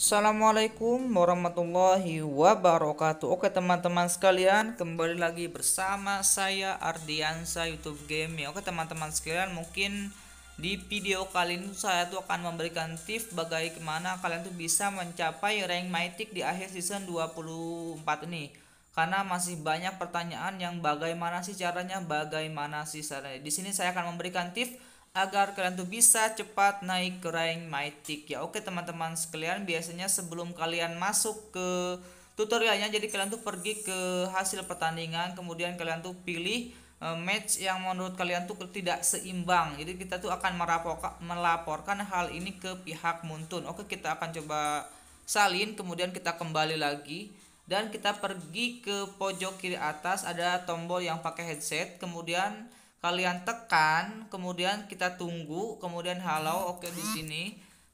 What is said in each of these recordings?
Assalamualaikum warahmatullahi wabarakatuh Oke teman-teman sekalian kembali lagi bersama saya Ardiansa YouTube Game ya. Oke teman-teman sekalian mungkin di video kali ini saya tuh akan memberikan tips bagaimana kalian tuh bisa mencapai rank mythic di akhir season 24 ini karena masih banyak pertanyaan yang bagaimana sih caranya, bagaimana sih caranya. Di sini saya akan memberikan tips agar kalian tuh bisa cepat naik ke rank mythic ya oke teman-teman sekalian biasanya sebelum kalian masuk ke tutorialnya jadi kalian tuh pergi ke hasil pertandingan kemudian kalian tuh pilih eh, match yang menurut kalian tuh tidak seimbang jadi kita tuh akan melaporkan hal ini ke pihak Muntun oke kita akan coba salin kemudian kita kembali lagi dan kita pergi ke pojok kiri atas ada tombol yang pakai headset kemudian kalian tekan kemudian kita tunggu kemudian halo oke okay, di sini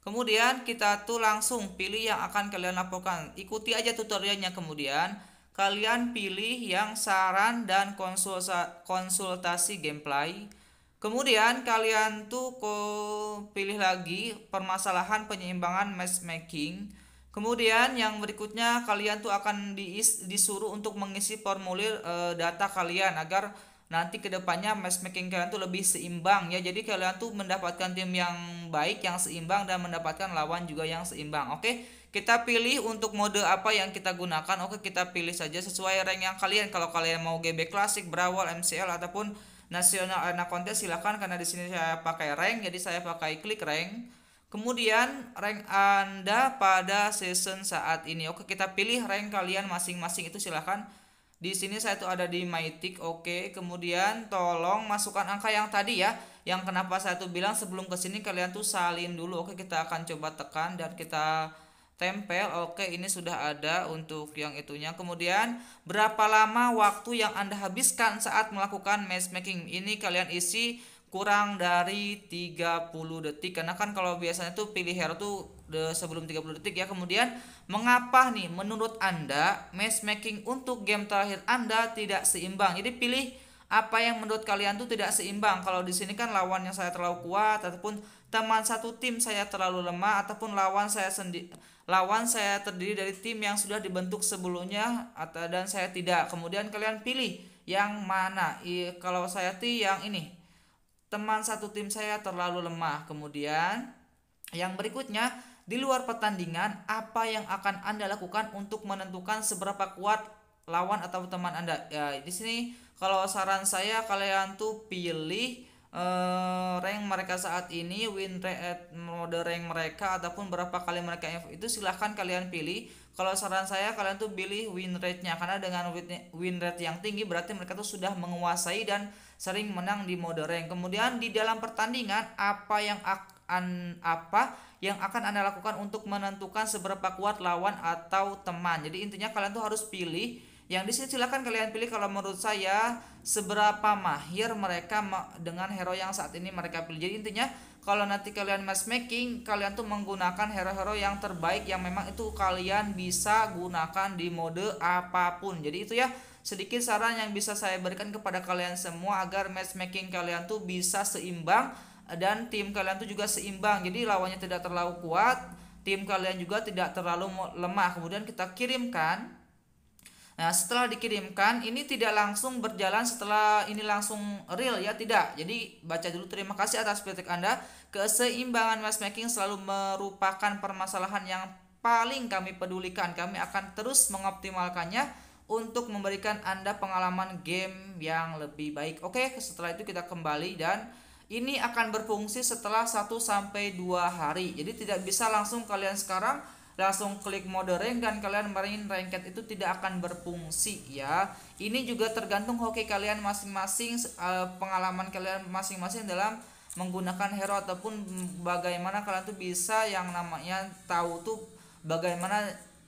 kemudian kita tuh langsung pilih yang akan kalian laporkan ikuti aja tutorialnya kemudian kalian pilih yang saran dan konsultasi gameplay kemudian kalian tuh ko pilih lagi permasalahan penyeimbangan matchmaking kemudian yang berikutnya kalian tuh akan diis, disuruh untuk mengisi formulir eh, data kalian agar nanti kedepannya matchmaking kalian tuh lebih seimbang ya jadi kalian tuh mendapatkan tim yang baik yang seimbang dan mendapatkan lawan juga yang seimbang oke kita pilih untuk mode apa yang kita gunakan oke kita pilih saja sesuai rank yang kalian kalau kalian mau GB klasik brawl, MCL ataupun nasional arena kontes silahkan karena di sini saya pakai rank jadi saya pakai klik rank kemudian rank anda pada season saat ini oke kita pilih rank kalian masing-masing itu silahkan di sini saya tuh ada di mytik, oke. Okay. Kemudian tolong masukkan angka yang tadi ya. Yang kenapa saya tuh bilang sebelum ke sini kalian tuh salin dulu. Oke, okay, kita akan coba tekan dan kita tempel. Oke, okay, ini sudah ada untuk yang itunya. Kemudian berapa lama waktu yang Anda habiskan saat melakukan matchmaking? Ini kalian isi kurang dari 30 detik karena kan kalau biasanya tuh pilih hero tuh de sebelum 30 detik ya kemudian mengapa nih menurut anda matchmaking untuk game terakhir anda tidak seimbang jadi pilih apa yang menurut kalian tuh tidak seimbang kalau di sini kan lawan yang saya terlalu kuat ataupun teman satu tim saya terlalu lemah ataupun lawan saya sendiri lawan saya terdiri dari tim yang sudah dibentuk sebelumnya atau dan saya tidak kemudian kalian pilih yang mana I, kalau saya ti yang ini teman satu tim saya terlalu lemah. Kemudian yang berikutnya di luar pertandingan apa yang akan Anda lakukan untuk menentukan seberapa kuat lawan atau teman Anda. Ya, di sini kalau saran saya kalian tuh pilih eh, rank mereka saat ini, win rate mode rank mereka ataupun berapa kali mereka info itu silahkan kalian pilih. Kalau saran saya kalian tuh pilih win rate-nya karena dengan win rate yang tinggi berarti mereka tuh sudah menguasai dan sering menang di mode rank. Kemudian di dalam pertandingan apa yang akan apa yang akan Anda lakukan untuk menentukan seberapa kuat lawan atau teman. Jadi intinya kalian tuh harus pilih yang di sini silahkan kalian pilih kalau menurut saya seberapa mahir mereka dengan hero yang saat ini mereka pilih. Jadi intinya kalau nanti kalian matchmaking kalian tuh menggunakan hero-hero yang terbaik yang memang itu kalian bisa gunakan di mode apapun. Jadi itu ya Sedikit saran yang bisa saya berikan kepada kalian semua agar matchmaking kalian tuh bisa seimbang dan tim kalian tuh juga seimbang. Jadi lawannya tidak terlalu kuat, tim kalian juga tidak terlalu lemah. Kemudian kita kirimkan. Nah, setelah dikirimkan ini tidak langsung berjalan setelah ini langsung real ya, tidak. Jadi baca dulu terima kasih atas feedback Anda. Keseimbangan matchmaking selalu merupakan permasalahan yang paling kami pedulikan. Kami akan terus mengoptimalkannya untuk memberikan Anda pengalaman game yang lebih baik. Oke, setelah itu kita kembali dan ini akan berfungsi setelah 1 sampai 2 hari. Jadi tidak bisa langsung kalian sekarang langsung klik mode rank dan kalian main ranked itu tidak akan berfungsi ya. Ini juga tergantung hoki kalian masing-masing eh, pengalaman kalian masing-masing dalam menggunakan hero ataupun bagaimana kalian tuh bisa yang namanya tahu tuh bagaimana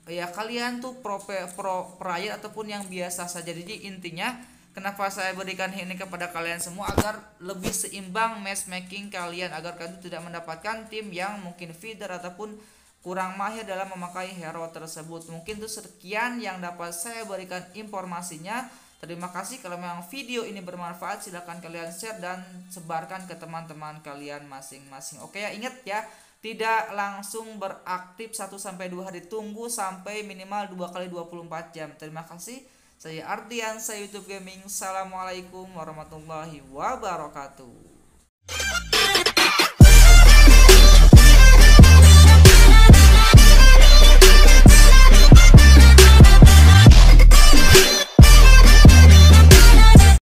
ya kalian tuh pro, pro ataupun yang biasa saja jadi intinya kenapa saya berikan ini kepada kalian semua agar lebih seimbang matchmaking kalian agar kalian tidak mendapatkan tim yang mungkin feeder ataupun kurang mahir dalam memakai hero tersebut mungkin itu sekian yang dapat saya berikan informasinya terima kasih kalau memang video ini bermanfaat silahkan kalian share dan sebarkan ke teman-teman kalian masing-masing oke ya ingat ya tidak langsung beraktif 1 sampai 2 hari tunggu sampai minimal 2 kali 24 jam. Terima kasih. Saya Ardian, saya YouTube Gaming. Assalamualaikum warahmatullahi wabarakatuh.